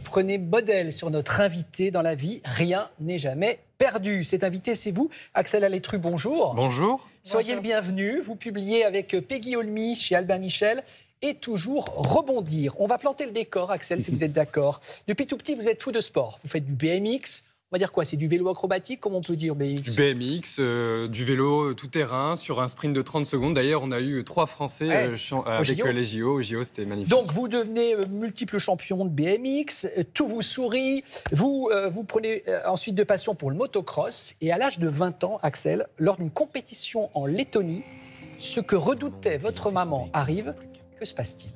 prenez modèle sur notre invité dans la vie. Rien n'est jamais perdu. Cet invité, c'est vous, Axel Alétru. Bonjour. Bonjour. Soyez le bienvenu. Vous publiez avec euh, Peggy Olmi chez Albin Michel et toujours rebondir. On va planter le décor, Axel, si vous êtes d'accord. Depuis tout petit, vous êtes fou de sport. Vous faites du BMX, on va dire quoi C'est du vélo acrobatique, comme on peut dire, BMX BMX, euh, du vélo euh, tout-terrain sur un sprint de 30 secondes. D'ailleurs, on a eu trois Français euh, avec JO. les JO. c'était magnifique. Donc, vous devenez multiple champion de BMX, tout vous sourit. Vous, vous prenez ensuite de passion pour le motocross. Et à l'âge de 20 ans, Axel, lors d'une compétition en Lettonie, ce que redoutait votre maman arrive. Que se passe-t-il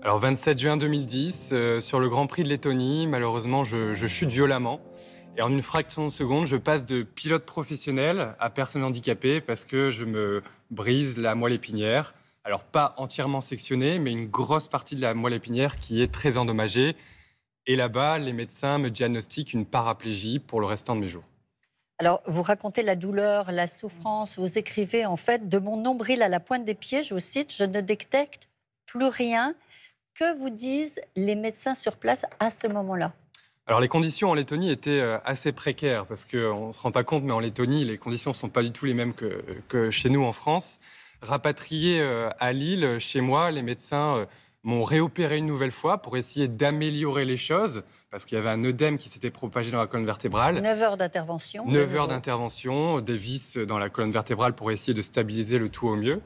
alors 27 juin 2010, sur le Grand Prix de Lettonie, malheureusement je, je chute violemment. Et en une fraction de seconde, je passe de pilote professionnel à personne handicapée parce que je me brise la moelle épinière. Alors pas entièrement sectionnée, mais une grosse partie de la moelle épinière qui est très endommagée. Et là-bas, les médecins me diagnostiquent une paraplégie pour le restant de mes jours. Alors, vous racontez la douleur, la souffrance, vous écrivez en fait, de mon nombril à la pointe des pieds, je vous cite, je ne détecte plus rien. Que vous disent les médecins sur place à ce moment-là alors les conditions en Lettonie étaient euh, assez précaires parce qu'on ne se rend pas compte, mais en Lettonie, les conditions ne sont pas du tout les mêmes que, que chez nous en France. Rapatrié euh, à Lille, chez moi, les médecins euh, m'ont réopéré une nouvelle fois pour essayer d'améliorer les choses, parce qu'il y avait un œdème qui s'était propagé dans la colonne vertébrale. 9 heures d'intervention. 9 heures d'intervention, des vis dans la colonne vertébrale pour essayer de stabiliser le tout au mieux.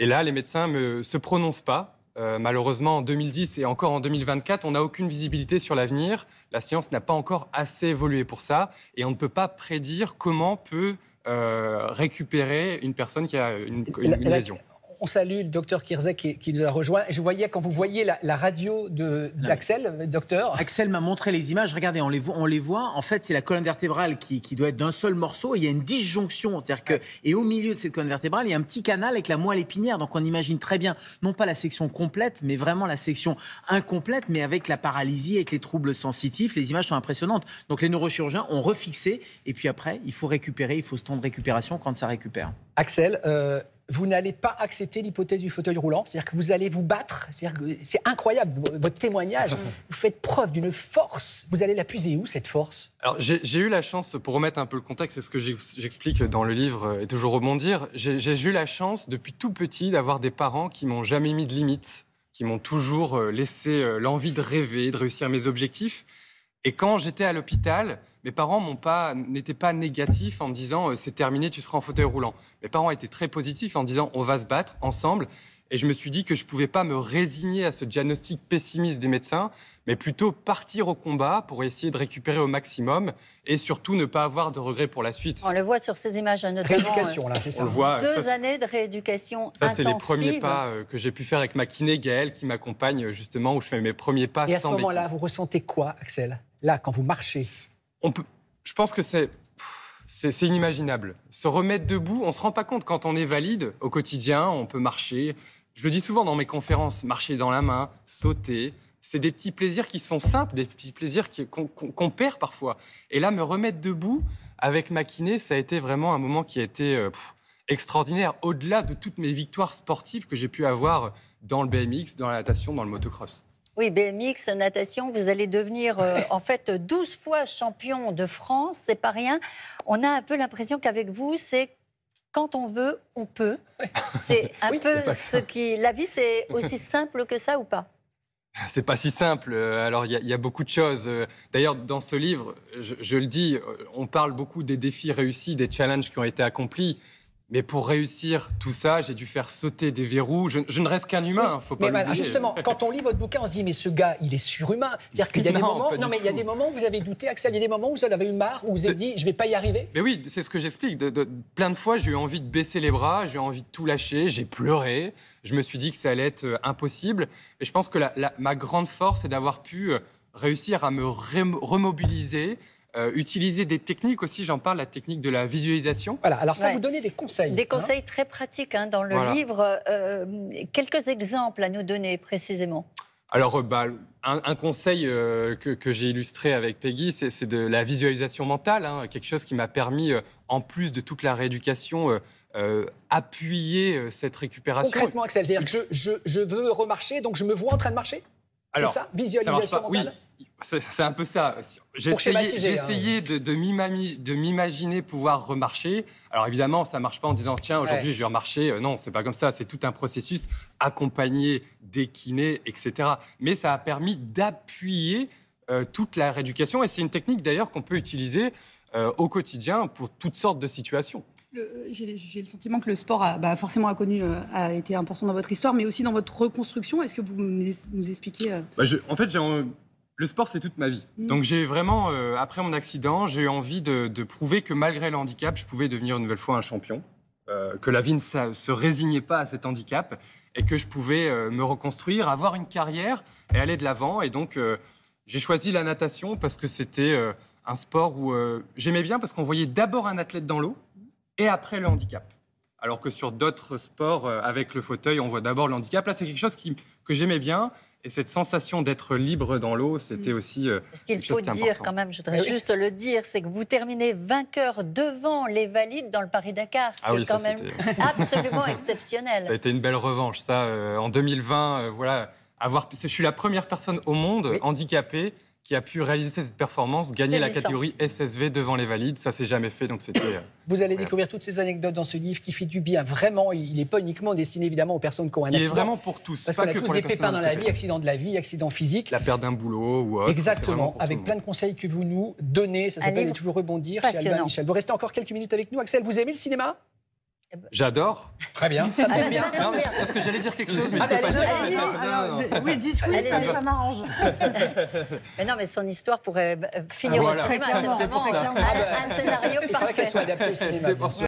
Et là, les médecins ne se prononcent pas euh, malheureusement, en 2010 et encore en 2024, on n'a aucune visibilité sur l'avenir. La science n'a pas encore assez évolué pour ça et on ne peut pas prédire comment peut euh, récupérer une personne qui a une, une lésion on salue le docteur Kirzek qui, nous a rejoint. Je voyais, quand vous voyez la, radio d'Axel, docteur. Axel m'a montré les images. Regardez, on les, voit, on les voit. En fait, c'est la colonne vertébrale qui, doit être d'un seul morceau. il y a une disjonction. C'est-à-dire que, et au milieu de cette colonne vertébrale, il y a un petit canal avec la moelle épinière. Donc on imagine très bien, non pas la section complète, mais vraiment la section incomplète, mais avec la paralysie, avec les troubles sensitifs. Les images sont impressionnantes. Donc les neurochirurgiens ont refixé. Et puis après, il faut récupérer, il faut ce temps de récupération quand ça récupère. Axel, euh, vous n'allez pas accepter l'hypothèse du fauteuil roulant. C'est-à-dire que vous allez vous battre. C'est incroyable, votre témoignage. vous faites preuve d'une force. Vous allez la puiser où, cette force Alors, j'ai eu la chance, pour remettre un peu le contexte, c'est ce que j'explique dans le livre et toujours rebondir. J'ai eu la chance, depuis tout petit, d'avoir des parents qui m'ont jamais mis de limites, qui m'ont toujours euh, laissé euh, l'envie de rêver, de réussir mes objectifs. Et quand j'étais à l'hôpital, mes parents n'étaient pas, négatifs en me disant euh, c'est terminé, tu seras en fauteuil roulant. Mes parents étaient très positifs en me disant on va se battre ensemble et je me suis dit que je ne pouvais pas me résigner à ce diagnostic pessimiste des médecins, mais plutôt partir au combat pour essayer de récupérer au maximum et surtout ne pas avoir de regrets pour la suite. On le voit sur ces images, à hein, Rééducation, là, euh, le hein. voit. Deux années de rééducation Ça, c'est les premiers pas euh, que j'ai pu faire avec ma kiné Gaëlle qui m'accompagne euh, justement, où je fais mes premiers pas et à ce moment-là, vous ressentez quoi, Axel Là, quand vous marchez Je pense que c'est... C'est inimaginable. Se remettre debout, on ne se rend pas compte quand on est valide au quotidien, on peut marcher, je le dis souvent dans mes conférences, marcher dans la main, sauter, c'est des petits plaisirs qui sont simples, des petits plaisirs qu'on perd parfois. Et là, me remettre debout avec ma kiné, ça a été vraiment un moment qui a été euh, extraordinaire, au-delà de toutes mes victoires sportives que j'ai pu avoir dans le BMX, dans la natation, dans le motocross. Oui, BMX, natation, vous allez devenir euh, en fait 12 fois champion de France, c'est pas rien. On a un peu l'impression qu'avec vous, c'est quand on veut, on peut. C'est un peu ce qui. La vie, c'est aussi simple que ça ou pas c'est pas si simple. Euh, alors, il y, a beaucoup de choses. Euh, d'ailleurs, dans ce livre, je le dis, euh, on parle beaucoup des défis réussis, des challenges qui ont été accomplis. Mais pour réussir tout ça, j'ai dû faire sauter des verrous. Je, ne reste qu'un humain, faut pas mais Justement, quand on lit votre bouquin, on se dit mais ce gars, il est surhumain. C'est-à-dire qu'il y a des moments, mais il y a des moments où vous avez douté, Axel, il y a des moments où vous en avez eu marre, où vous avez dit je ne vais pas y arriver. Mais oui, c'est ce que j'explique. De, plein de fois, j'ai eu envie de baisser les bras, j'ai eu envie de tout lâcher, j'ai pleuré. Je me suis dit que ça allait être euh, impossible. Et je pense que ma grande force, c'est d'avoir pu euh, réussir à me remobiliser, euh, utiliser des techniques aussi, j'en parle, la technique de la visualisation. Voilà, alors ça vous donne des conseils. Des hein. conseils très pratiques hein, dans le livre. Euh, quelques exemples à nous donner précisément. Alors, euh, bah, un, conseil que, j'ai illustré avec Peggy, c'est de la visualisation mentale, hein, quelque chose qui m'a permis, en plus de toute la rééducation, appuyer cette récupération. Concrètement, Axel, c'est-à-dire que je, veux remarcher, donc je me vois en train de marcher C'est ça Visualisation mentale c'est un peu ça. J'ai essayé, hein. de, m'imaginer pouvoir remarcher. Alors évidemment, ça ne marche pas en disant tiens, aujourd'hui je vais remarcher. Euh, non, c'est pas comme ça. C'est tout un processus accompagné, kinés, etc. Mais ça a permis d'appuyer euh, toute la rééducation. Et c'est une technique d'ailleurs qu'on peut utiliser euh, au quotidien pour toutes sortes de situations. J'ai le sentiment que le sport, a, bah, forcément, a a été important dans votre histoire, mais aussi dans votre reconstruction. Est-ce que vous nous expliquez bah, En fait, j'ai le sport, c'est toute ma vie. Mm. Donc j'ai vraiment, euh, après mon accident, j'ai eu envie de, prouver que malgré le handicap, je pouvais devenir une nouvelle fois un champion, euh, que la vie ne se résignait pas à cet handicap et que je pouvais euh, me reconstruire, avoir une carrière et aller de l'avant. Et donc j'ai choisi la natation parce que c'était un sport où j'aimais bien parce qu'on voyait d'abord un athlète dans l'eau et après le handicap. Alors que sur d'autres sports, avec le fauteuil, on voit d'abord le handicap. Là, c'est quelque chose que j'aimais bien. Et cette sensation d'être libre dans l'eau, c'était mm. aussi. Euh, Ce qu'il faut dire quand même, je voudrais juste le dire, c'est que vous terminez vainqueur devant les valides dans le Paris-Dakar. C'est ah quand même absolument exceptionnel. Ça a été une belle revanche, ça. Euh, en 2020, euh, voilà, avoir... je suis la première personne au monde handicapée qui a pu réaliser cette performance, gagner la catégorie SSV devant les valides. Ça, s'est jamais fait, donc c'était. Euh, vous allez découvrir toutes ces anecdotes dans ce livre qui fait du bien vraiment. Il n'est pas uniquement destiné évidemment aux personnes qui ont un accident. Il est vraiment pour tous. Parce qu'on a tous des pépins dans la vie, accident de la vie, accident physique. La perte d'un boulot ou autre. Exactement. Avec plein de conseils que vous nous donnez. Ça s'appelle Toujours rebondir chez Albin Michel. Vous restez encore quelques minutes avec nous, Axel. Vous aimez le cinéma J'adore. Très bien. Ça tombe ah, bien. Non, mais parce que j'allais dire quelque chose, mais je ne peux pas dire. Oui, dites oui, ça, m'arrange. mais non, mais son histoire pourrait euh, finir ah, au cinéma. C'est vraiment un, scénario parfait. C'est vrai qu'elle soit adaptée au cinéma.